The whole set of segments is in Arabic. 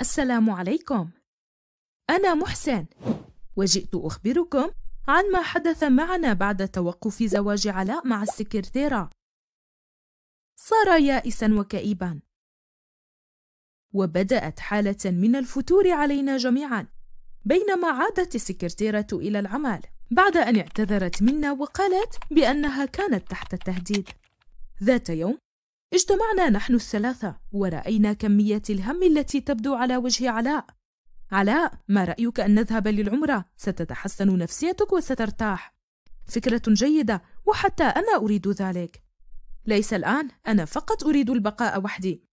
السلام عليكم أنا محسن وجئت أخبركم عن ما حدث معنا بعد توقف زواج علاء مع السكرتيرة صار يائسا وكئيبا وبدأت حالة من الفتور علينا جميعا بينما عادت السكرتيرة إلى العمل بعد أن اعتذرت منا وقالت بأنها كانت تحت التهديد ذات يوم اجتمعنا نحن الثلاثة ورأينا كمية الهم التي تبدو على وجه علاء علاء ما رأيك أن نذهب للعمرة؟ ستتحسن نفسيتك وسترتاح فكرة جيدة وحتى أنا أريد ذلك ليس الآن أنا فقط أريد البقاء وحدي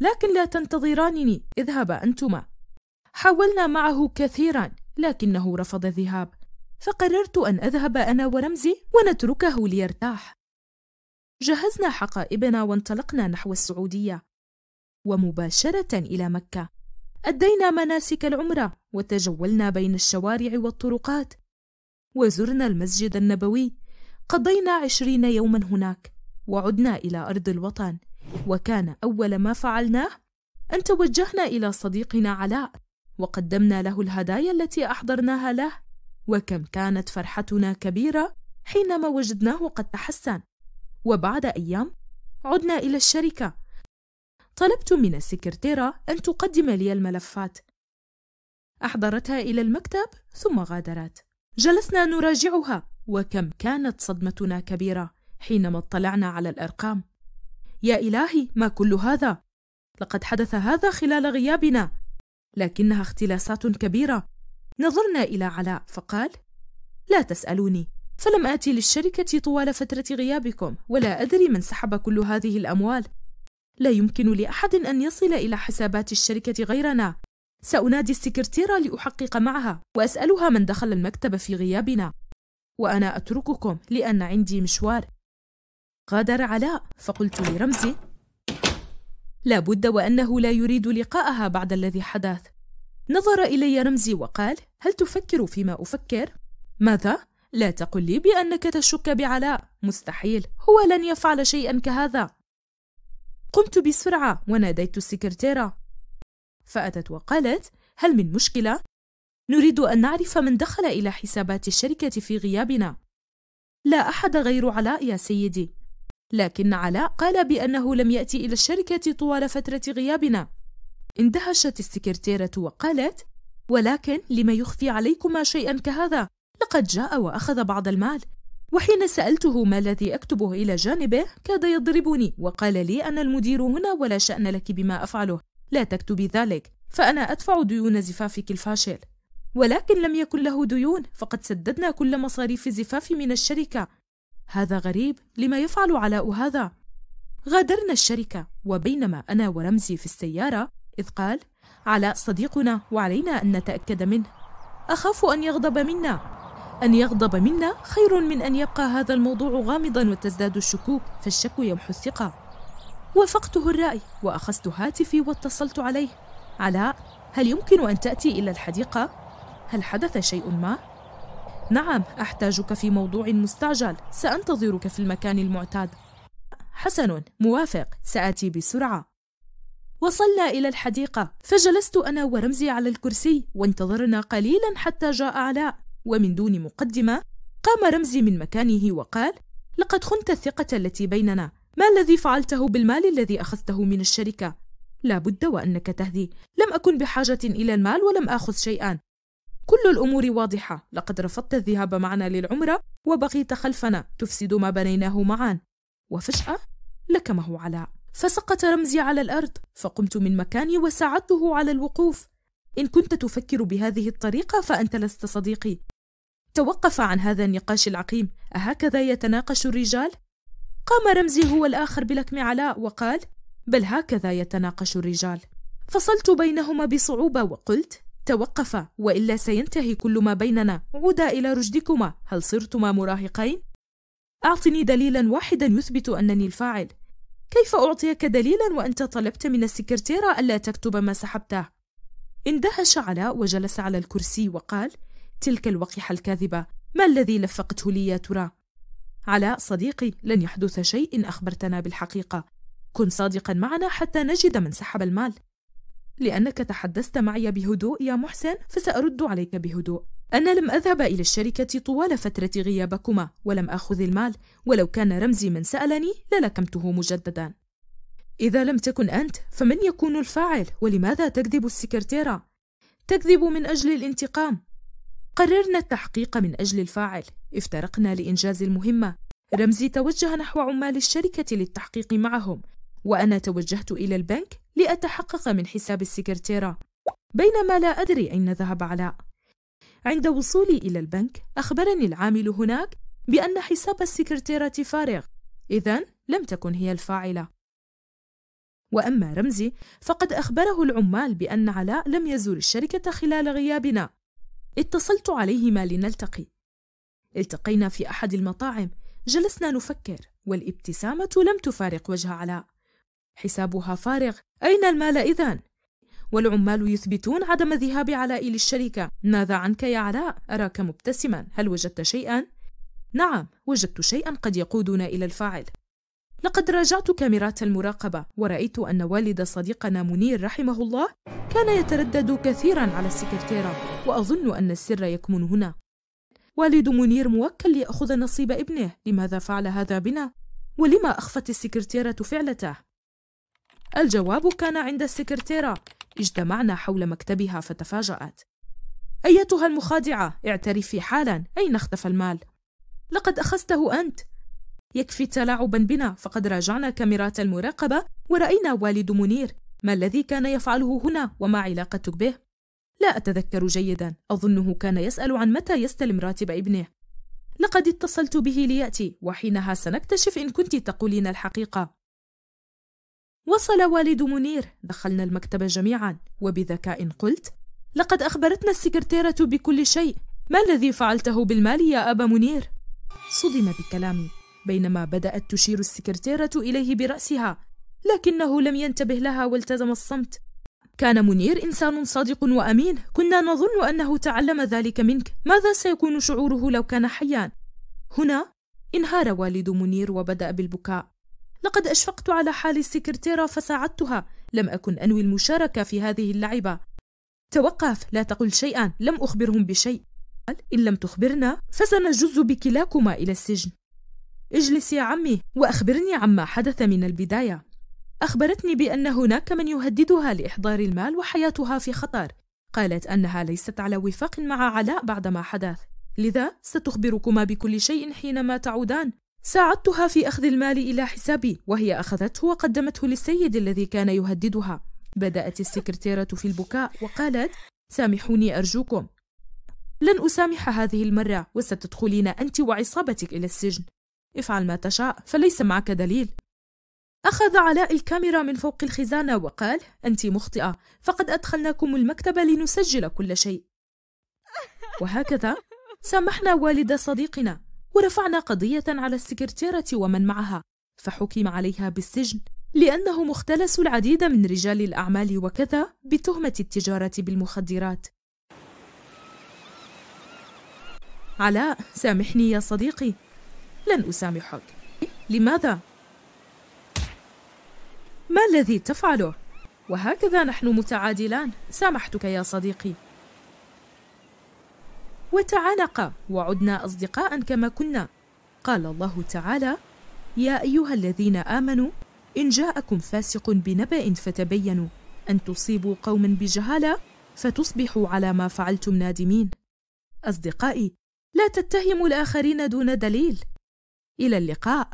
لكن لا تنتظرانني اذهب أنتما حاولنا معه كثيرا لكنه رفض الذهاب فقررت أن أذهب أنا ورمزي ونتركه ليرتاح جهزنا حقائبنا وانطلقنا نحو السعودية ومباشرة إلى مكة أدينا مناسك العمرة وتجولنا بين الشوارع والطرقات وزرنا المسجد النبوي قضينا عشرين يوما هناك وعدنا إلى أرض الوطن وكان أول ما فعلناه أن توجهنا إلى صديقنا علاء وقدمنا له الهدايا التي أحضرناها له وكم كانت فرحتنا كبيرة حينما وجدناه قد تحسن وبعد أيام عدنا إلى الشركة طلبت من السكرتيرة أن تقدم لي الملفات أحضرتها إلى المكتب ثم غادرت جلسنا نراجعها وكم كانت صدمتنا كبيرة حينما اطلعنا على الأرقام يا إلهي ما كل هذا لقد حدث هذا خلال غيابنا لكنها اختلاسات كبيرة نظرنا إلى علاء فقال لا تسألوني فلم آتي للشركة طوال فترة غيابكم ولا أدري من سحب كل هذه الأموال لا يمكن لأحد أن يصل إلى حسابات الشركة غيرنا سأنادي السكرتيرة لأحقق معها وأسألها من دخل المكتب في غيابنا وأنا أترككم لأن عندي مشوار غادر علاء فقلت لرمزي لا بد وأنه لا يريد لقاءها بعد الذي حدث نظر إلي رمزي وقال هل تفكر فيما أفكر؟ ماذا؟ لا تقل لي بأنك تشك بعلاء مستحيل هو لن يفعل شيئا كهذا قمت بسرعة وناديت السكرتيرة فأتت وقالت هل من مشكلة؟ نريد أن نعرف من دخل إلى حسابات الشركة في غيابنا لا أحد غير علاء يا سيدي لكن علاء قال بأنه لم يأتي إلى الشركة طوال فترة غيابنا اندهشت السكرتيرة وقالت ولكن لم يخفي عليكما شيئا كهذا لقد جاء وأخذ بعض المال وحين سألته ما الذي أكتبه إلى جانبه كاد يضربني وقال لي أنا المدير هنا ولا شأن لك بما أفعله لا تكتبي ذلك فأنا أدفع ديون زفافك الفاشل ولكن لم يكن له ديون فقد سددنا كل مصاريف الزفاف من الشركة هذا غريب لما يفعل علاء هذا غادرنا الشركة وبينما أنا ورمزي في السيارة إذ قال علاء صديقنا وعلينا أن نتأكد منه أخاف أن يغضب منا أن يغضب منا خير من أن يبقى هذا الموضوع غامضا وتزداد الشكوك فالشك يمحو الثقة وافقته الرأي وأخذت هاتفي واتصلت عليه علاء هل يمكن أن تأتي إلى الحديقة؟ هل حدث شيء ما؟ نعم أحتاجك في موضوع مستعجل سأنتظرك في المكان المعتاد حسن موافق سآتي بسرعة وصلنا إلى الحديقة فجلست أنا ورمزي على الكرسي وانتظرنا قليلا حتى جاء علاء ومن دون مقدمة قام رمزي من مكانه وقال لقد خنت الثقة التي بيننا ما الذي فعلته بالمال الذي أخذته من الشركة؟ لا بد وأنك تهدي لم أكن بحاجة إلى المال ولم آخذ شيئا كل الأمور واضحة لقد رفضت الذهاب معنا للعمرة وبقيت خلفنا تفسد ما بنيناه معا وفجأة لكمه علاء فسقط رمزي على الأرض فقمت من مكاني وساعدته على الوقوف إن كنت تفكر بهذه الطريقة فأنت لست صديقي توقف عن هذا النقاش العقيم أهكذا يتناقش الرجال؟ قام رمزي هو الآخر بلكم علاء وقال بل هكذا يتناقش الرجال فصلت بينهما بصعوبة وقلت توقفا وإلا سينتهي كل ما بيننا عودا إلى رشدكما هل صرتما مراهقين؟ أعطني دليلا واحدا يثبت أنني الفاعل كيف أعطيك دليلا وأنت طلبت من السكرتيرة ألا تكتب ما سحبته؟ اندهش علاء وجلس على الكرسي وقال تلك الوقحة الكاذبة ما الذي لفقته لي يا ترى؟ علاء صديقي لن يحدث شيء إن أخبرتنا بالحقيقة كن صادقا معنا حتى نجد من سحب المال لأنك تحدثت معي بهدوء يا محسن فسأرد عليك بهدوء أنا لم أذهب إلى الشركة طوال فترة غيابكما ولم أخذ المال ولو كان رمزي من سألني للكمته مجددا إذا لم تكن أنت فمن يكون الفاعل ولماذا تكذب السكرتيرة؟ تكذب من أجل الانتقام قررنا التحقيق من أجل الفاعل افترقنا لإنجاز المهمة رمزي توجه نحو عمال الشركة للتحقيق معهم وأنا توجهت إلى البنك لأتحقق من حساب السكرتيرة بينما لا أدري أين ذهب علاء عند وصولي إلى البنك أخبرني العامل هناك بأن حساب السكرتيرة فارغ إذا لم تكن هي الفاعلة وأما رمزي فقد أخبره العمال بأن علاء لم يزور الشركة خلال غيابنا اتصلت عليهما لنلتقي التقينا في أحد المطاعم جلسنا نفكر والابتسامة لم تفارق وجه علاء حسابها فارغ أين المال إذن؟ والعمال يثبتون عدم ذهاب علاء للشركة ماذا عنك يا علاء؟ أراك مبتسما هل وجدت شيئا؟ نعم وجدت شيئا قد يقودنا إلى الفاعل لقد راجعت كاميرات المراقبة ورأيت أن والد صديقنا منير رحمه الله كان يتردد كثيرا على السكرتيرة وأظن أن السر يكمن هنا والد منير موكل ليأخذ نصيب ابنه لماذا فعل هذا بنا؟ ولما أخفت السكرتيرة فعلته؟ الجواب كان عند السكرتيرة اجتمعنا حول مكتبها فتفاجأت أيتها المخادعة اعترفي حالا أين اختفى المال؟ لقد أخذته أنت يكفي تلاعبا بنا فقد راجعنا كاميرات المراقبة ورأينا والد منير ما الذي كان يفعله هنا وما علاقتك به؟ لا أتذكر جيدا أظنه كان يسأل عن متى يستلم راتب ابنه لقد اتصلت به ليأتي وحينها سنكتشف إن كنت تقولين الحقيقة وصل والد منير دخلنا المكتب جميعا وبذكاء قلت لقد أخبرتنا السكرتيرة بكل شيء ما الذي فعلته بالمال يا أبا منير؟ صدم بكلامي بينما بدأت تشير السكرتيرة إليه برأسها لكنه لم ينتبه لها والتزم الصمت كان منير إنسان صادق وأمين كنا نظن أنه تعلم ذلك منك ماذا سيكون شعوره لو كان حيا؟ هنا انهار والد منير وبدأ بالبكاء لقد أشفقت على حال السكرتيرة فساعدتها لم أكن أنوي المشاركة في هذه اللعبة توقف لا تقل شيئا لم أخبرهم بشيء إن لم تخبرنا فسنجز بكلاكما إلى السجن اجلس يا عمي وأخبرني عما حدث من البداية أخبرتني بأن هناك من يهددها لإحضار المال وحياتها في خطر قالت أنها ليست على وفاق مع علاء بعدما حدث لذا ستخبركما بكل شيء حينما تعودان ساعدتها في أخذ المال إلى حسابي وهي أخذته وقدمته للسيد الذي كان يهددها بدأت السكرتيرة في البكاء وقالت سامحوني أرجوكم لن أسامح هذه المرة وستدخلين أنت وعصابتك إلى السجن افعل ما تشاء فليس معك دليل أخذ علاء الكاميرا من فوق الخزانة وقال أنت مخطئة فقد أدخلناكم المكتب لنسجل كل شيء وهكذا سامحنا والد صديقنا ورفعنا قضية على السكرتيرة ومن معها فحكم عليها بالسجن لأنه مختلس العديد من رجال الأعمال وكذا بتهمة التجارة بالمخدرات علاء سامحني يا صديقي لن أسامحك لماذا؟ ما الذي تفعله؟ وهكذا نحن متعادلان سامحتك يا صديقي وتعانقا وعدنا أصدقاء كما كنا قال الله تعالى يا أيها الذين آمنوا إن جاءكم فاسق بنبأ فتبينوا أن تصيبوا قوما بجهالة فتصبحوا على ما فعلتم نادمين أصدقائي لا تتهموا الآخرين دون دليل إلى اللقاء